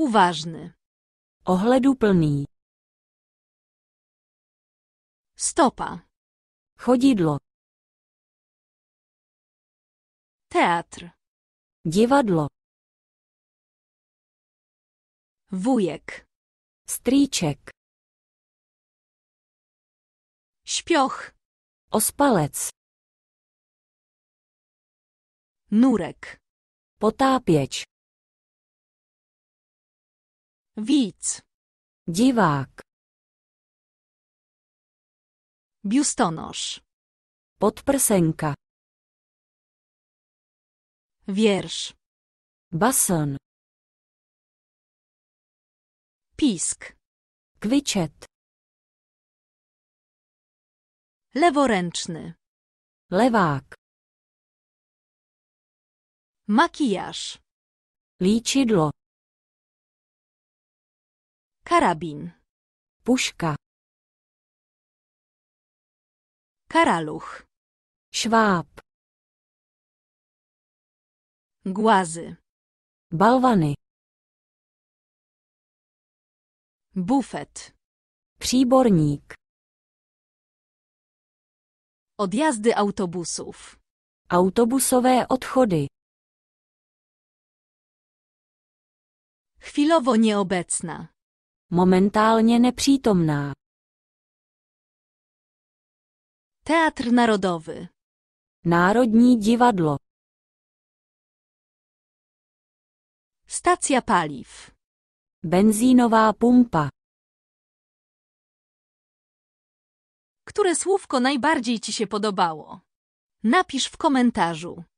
Uważny. Ohleduplný. Stopa. Chodidlo. Teatr. Divadlo. Vujek. Strýček. Špioch. Ospalec. Nurek. Potápěč. Widz. Dziwak. Biustonosz. Podprsenka. Wiersz. Basen. Pisk. Kwyciet. Leworęczny. Lewak. Makijaż. Liczidło. Karabin. Puśka. Karaluch. Szwab. Głazy. Balwany. Bufet. Příborník. Odjazdy autobusów. Autobusové odchody. Chwilowo nieobecna. Momentálně nepřítomná. Teatr Narodowy. Národní divadlo. Stacja paliw. Benzínová pumpa. Które słówko najbardziej Ci się podobało? Napisz w komentarzu.